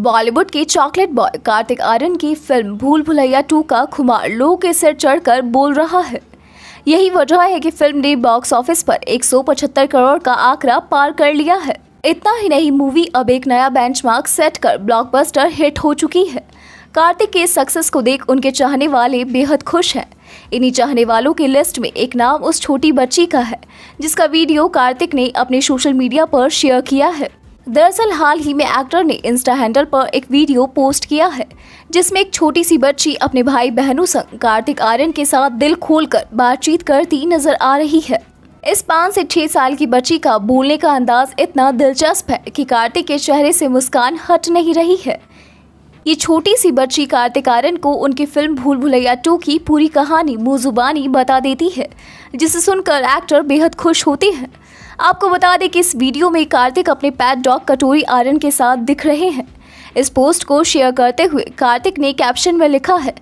बॉलीवुड के chocolate boy Kartik Aryan की film Bhool Bhulaiyaa to का खुमार लोगों के सिर चढ़कर बोल रहा है यही वजह है कि फिल्म ने बॉक्स ऑफिस पर 175 करोड़ का आंकड़ा पार कर लिया है इतना ही नहीं मूवी अब एक नया बेंचमार्क सेट कर ब्लॉकबस्टर हिट हो चुकी है कार्तिक के सक्सेस को देख उनके चाहने वाले बेहद खुश हैं इन्हीं चाहने वालों की लिस्ट में एक नाम उस छोटी बच्ची का है जिसका वीडियो कार्तिक ने अपने सोशल मीडिया पर शेयर किया है दरअसल हाल ही में एक्टर ने इंस्टा हैंडल पर एक वीडियो पोस्ट किया है जिसमें एक छोटी सी बच्ची अपने भाई बहनों संग कार्तिक आर्यन के साथ दिल खोलकर बातचीत करती नजर आ रही है इस पाँच से छह साल की बच्ची का बोलने का अंदाज इतना दिलचस्प है कि कार्तिक के चेहरे से मुस्कान हट नहीं रही है ये छोटी सी बच्ची कार्तिक आर्यन को उनकी फिल्म भूल भुलैया टू की पूरी कहानी मुजुबानी बता देती है जिसे सुनकर एक्टर बेहद खुश होते हैं आपको बता दें कि इस वीडियो में कार्तिक अपने पैट डॉग कटोरी आर्यन के साथ दिख रहे हैं इस पोस्ट को शेयर करते हुए कार्तिक ने कैप्शन में लिखा है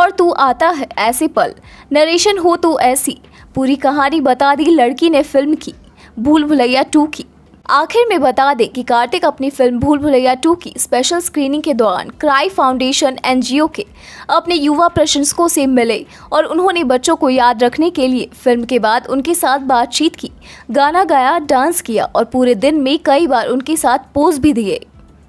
और तू आता है ऐसे पल नरेशन हो तो ऐसी पूरी कहानी बता दी लड़की ने फिल्म की भूल भुलैया टू की आखिर में बता दें कि कार्तिक अपनी फिल्म भूल भुलैया टू की स्पेशल स्क्रीनिंग के दौरान क्राई फाउंडेशन एनजीओ के अपने युवा प्रशंसकों से मिले और उन्होंने बच्चों को याद रखने के लिए फिल्म के बाद उनके साथ बातचीत की गाना गाया डांस किया और पूरे दिन में कई बार उनके साथ पोज भी दिए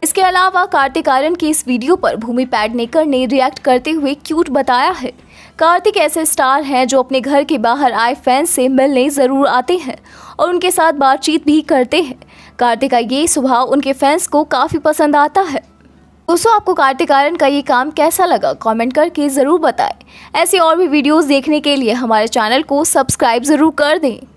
इसके अलावा कार्तिक आर्यन की इस वीडियो पर भूमि पैडनेकर ने रिएक्ट करते हुए क्यूट बताया है कार्तिक ऐसे स्टार हैं जो अपने घर के बाहर आए फैंस से मिलने ज़रूर आते हैं और उनके साथ बातचीत भी करते हैं कार्तिक का ये स्वभाव उनके फैंस को काफ़ी पसंद आता है दोस्तों आपको कार्तिक आर्यन का ये काम कैसा लगा कमेंट करके ज़रूर बताएं ऐसी और भी वीडियोस देखने के लिए हमारे चैनल को सब्सक्राइब ज़रूर कर दें